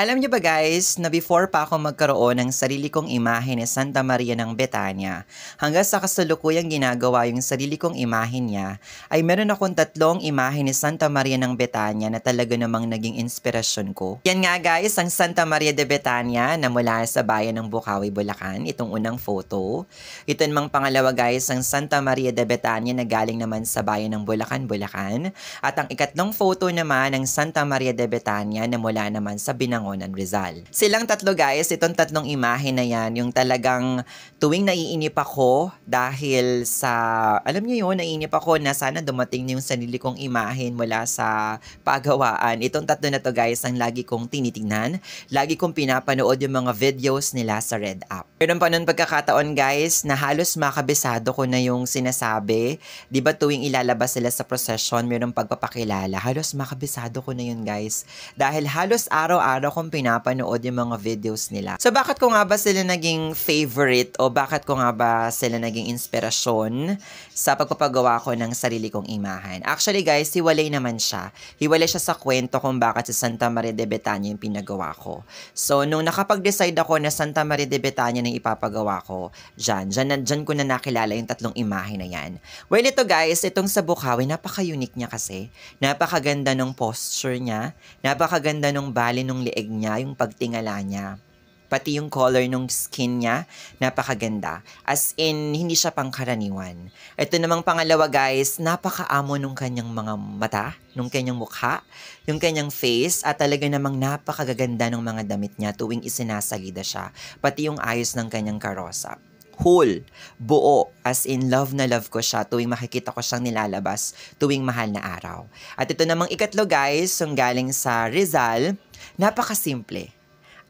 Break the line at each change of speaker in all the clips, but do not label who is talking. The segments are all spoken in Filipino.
Alam niyo ba guys, na before pa ako magkaroon ng sarili kong imahe ni Santa Maria ng Betania, hanggang sa kasalukuyang ginagawa yung sarili kong imahe niya, ay meron akong tatlong imahe ni Santa Maria ng Betania na talaga namang naging inspirasyon ko. Yan nga guys, ang Santa Maria de Betania na mula sa bayan ng Bukawi, Bulacan, itong unang photo. Ito namang pangalawa guys, ang Santa Maria de Betania na galing naman sa bayan ng Bulacan, Bulacan. At ang ikatlong photo naman, ng Santa Maria de Betania na mula naman sa Binangon Bangon, Rizal. Silang tatlo guys, itong tatlong imahe na yan, yung talagang tuwing naiinip ako dahil sa, alam niyo yun, naiinip ako na sana dumating na yung sanili kong imahe mula sa pagawaan. Itong tatlo na to guys ang lagi kong tinitingnan. Lagi kong pinapanood yung mga videos nila sa Red App. Meron pa nun pagkakataon guys na halos makabisado ko na yung sinasabi. Di ba tuwing ilalabas sila sa procession, meron pagpapakilala. Halos makabisado ko na yun guys. Dahil halos araw-araw ko akong pinapanood yung mga videos nila. So bakit ko nga ba sila naging favorite o bakit ko nga ba sila naging inspirasyon sa pagpapagawa ko ng sarili kong imahan? Actually guys, hiwalay naman siya. Hiwalay siya sa kwento kung bakit sa Santa Maria de Betania yung pinagawa ko. So nung nakapag-decide ako na Santa Maria de Betania na ipapagawa ko, dyan, dyan, na, dyan ko na nakilala yung tatlong imahe na yan. Well ito guys, itong sa Bukawi, napaka-unique niya kasi. Napakaganda ng posture niya, napakaganda ng bali ng liig daig niya, yung pagtingala niya. Pati yung color ng skin niya, napakaganda. As in, hindi siya pangkaraniwan. Ito namang pangalawa guys, napakaamo nung kanyang mga mata, nung kanyang mukha, yung kanyang face, at talaga namang napakagaganda ng mga damit niya tuwing isinasalida siya. Pati yung ayos ng kanyang karosa whole, buo, as in love na love ko siya tuwing makikita ko siyang nilalabas tuwing mahal na araw. At ito namang ikatlo guys, yung galing sa Rizal, Napakasimple.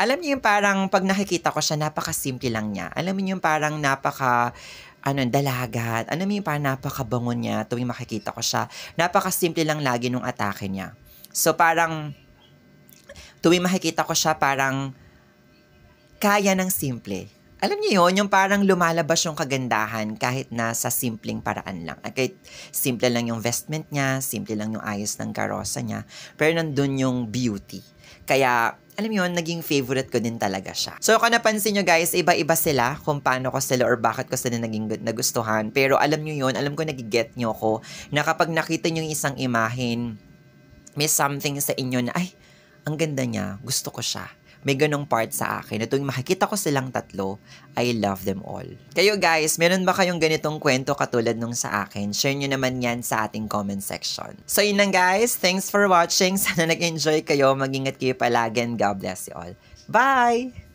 Alam niyo yung parang pag nakikita ko siya, napakasimple lang niya. Alam niyo yung parang napaka ano, dalagat. Alam niyo yung parang napakabango niya tuwing makikita ko siya. Napakasimple lang lagi nung atake niya. So parang tuwing makikita ko siya, parang kaya ng simple alam niyo yon yung parang lumalabas yung kagandahan kahit na sa simpleng paraan lang. kahit simple lang yung vestment niya, simple lang yung ayos ng karosa niya, pero nandun yung beauty. Kaya, alam niyo yon naging favorite ko din talaga siya. So, kung napansin niyo guys, iba-iba sila kung paano ko sila or bakit ko sila naging nagustuhan. Pero alam niyo yon alam ko nagiget niyo ko na kapag nakita niyo yung isang imahin, may something sa inyo na, ay, ang ganda niya, gusto ko siya may ganong part sa akin na tuwing makikita ko silang tatlo, I love them all. Kayo guys, meron ba kayong ganitong kwento katulad nung sa akin? Share nyo naman yan sa ating comment section. So yun lang guys, thanks for watching. Sana nag-enjoy kayo. Mag-ingat kayo palagi and God bless you all. Bye!